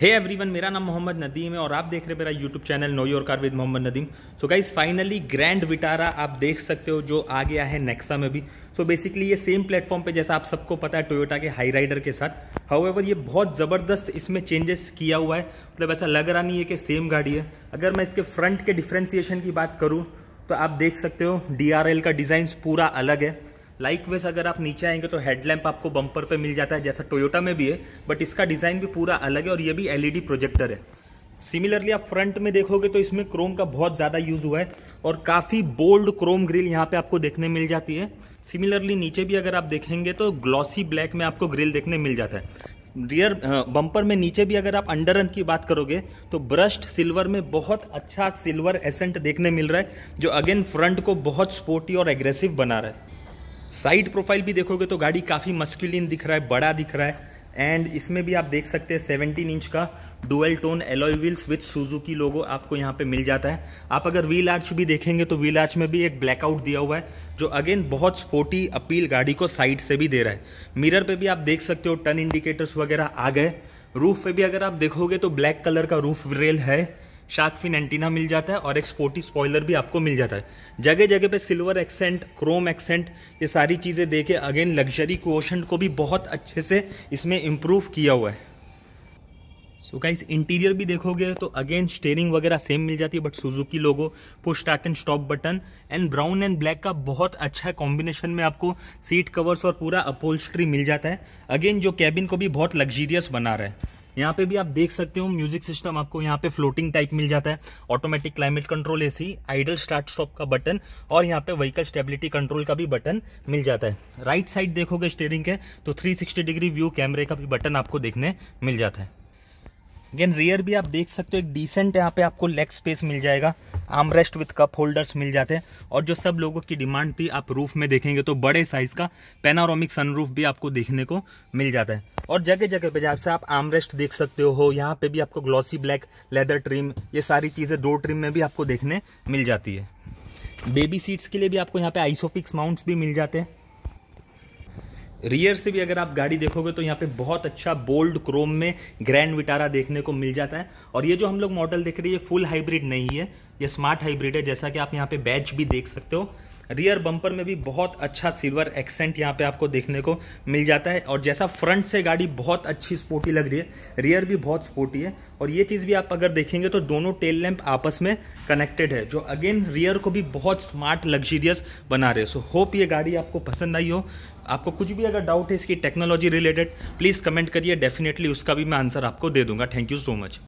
हे hey everyone मेरा नाम मोहम्मद नदीम है और आप देख रहे हैं मेरा YouTube channel know your car with Mohammad Nadeem so guys finally Grand Vitara आप देख सकते हो जो आ गया है नेक्सा में भी सो so बेसिकली ये सेम प्लेटफॉर्म पे जैसा आप सबको पता है टोयोटा के हाई राइडर के साथ हाउएवर ये बहुत ज़बरदस्त इसमें चेंजेस किया हुआ है मतलब ऐसा लग रहा नहीं है कि सेम गाड़ी है अगर मैं इसके फ्रंट के डिफ्रेंसीशन की बात करूँ तो आप देख सकते हो डी का डिज़ाइन पूरा अलग है लाइक वेस अगर आप नीचे आएंगे तो हेडलैम्प आपको बम्पर पे मिल जाता है जैसा टोयोटा में भी है बट इसका डिज़ाइन भी पूरा अलग है और ये भी एलईडी प्रोजेक्टर है सिमिलरली आप फ्रंट में देखोगे तो इसमें क्रोम का बहुत ज़्यादा यूज़ हुआ है और काफ़ी बोल्ड क्रोम ग्रिल यहाँ पे आपको देखने मिल जाती है सिमिलरली नीचे भी अगर आप देखेंगे तो ग्लॉसी ब्लैक में आपको ग्रिल देखने मिल जाता है रियर बम्पर में नीचे भी अगर आप अंडर रन की बात करोगे तो ब्रश्ड सिल्वर में बहुत अच्छा सिल्वर एसेंट देखने मिल रहा है जो अगेन फ्रंट को बहुत स्पोर्टी और एग्रेसिव बना रहा है साइड प्रोफाइल भी देखोगे तो गाड़ी काफ़ी मस्क्यूलिन दिख रहा है बड़ा दिख रहा है एंड इसमें भी आप देख सकते हैं सेवनटीन इंच का dual tone alloy wheels with Suzuki logo आपको यहाँ पे मिल जाता है आप अगर व्हील आर्च भी देखेंगे तो व्हील आर्च में भी एक ब्लैकआउट दिया हुआ है जो अगेन बहुत स्पोर्टी अपील गाड़ी को साइड से भी दे रहा है मिरर पे भी आप देख सकते हो टर्न इंडिकेटर्स वगैरह आ गए रूफ पे भी अगर आप देखोगे तो ब्लैक कलर का रूफ रेल है शार्क फिन एंटीना मिल जाता है और एक स्पोर्टी स्पॉयलर भी आपको मिल जाता है जगह जगह पे सिल्वर एक्सेंट क्रोम एक्सेंट ये सारी चीज़ें देके अगेन लग्जरी कोशन को भी बहुत अच्छे से इसमें इम्प्रूव किया हुआ है सो गाइस इंटीरियर भी देखोगे तो अगेन स्टेयरिंग वगैरह सेम मिल जाती है but Suzuki logo push start and stop button and brown and black का बहुत अच्छा कॉम्बिनेशन में आपको सीट कवर्स और पूरा अपोल्स्ट्री मिल जाता है अगेन जो कैबिन को भी बहुत लग्जीरियस बना रहा है यहाँ पे भी आप देख सकते हो म्यूजिक सिस्टम आपको यहाँ पे फ्लोटिंग टाइप मिल जाता है automatic climate control AC idle start stop का बटन और यहाँ पे व्हीकल स्टेबिलिटी कंट्रोल का भी बटन मिल जाता है राइट साइड देखोगे स्टेयरिंग के तो 360 डिग्री व्यू कैमरे का भी बटन आपको देखने मिल जाता है गेन रियर भी आप देख सकते हो एक डिसेंट यहाँ पे आपको लेग स्पेस मिल जाएगा आमरेस्ट विथ कप होल्डर्स मिल जाते हैं और जो सब लोगों की डिमांड थी आप रूफ में देखेंगे तो बड़े साइज़ का पेनारोमिक सनरूफ भी आपको देखने को मिल जाता है और जगह जगह पे जहाँ से आप आमरेस्ट देख सकते हो यहाँ पे भी आपको ग्लॉसी ब्लैक लेदर ट्रिम ये सारी चीज़ें दो ट्रिम में भी आपको देखने मिल जाती है बेबी सीट्स के लिए भी आपको यहाँ पे आइसोफिक्स माउंट्स भी मिल जाते हैं रियर से भी अगर आप गाड़ी देखोगे तो यहाँ पे बहुत अच्छा बोल्ड क्रोम में ग्रैंड विटारा देखने को मिल जाता है और ये जो हम लोग मॉडल देख रहे हैं ये फुल हाइब्रिड नहीं है ये स्मार्ट हाइब्रिड है जैसा कि आप यहाँ पे बैच भी देख सकते हो रियर बम्पर में भी बहुत अच्छा सिल्वर एक्सेंट यहाँ पे आपको देखने को मिल जाता है और जैसा फ्रंट से गाड़ी बहुत अच्छी स्पोर्टी लग रही है रियर भी बहुत स्पोर्टी है और ये चीज़ भी आप अगर देखेंगे तो दोनों टेल लैंप आपस में कनेक्टेड है जो अगेन रियर को भी बहुत स्मार्ट लग्जीरियस बना रहे हैं सो होप ये गाड़ी आपको पसंद आई हो आपको कुछ भी अगर डाउट है इसकी टेक्नोलॉजी रिलेटेड प्लीज़ कमेंट करिए डेफिनेटली उसका भी मैं आंसर आपको दे दूंगा थैंक यू सो मच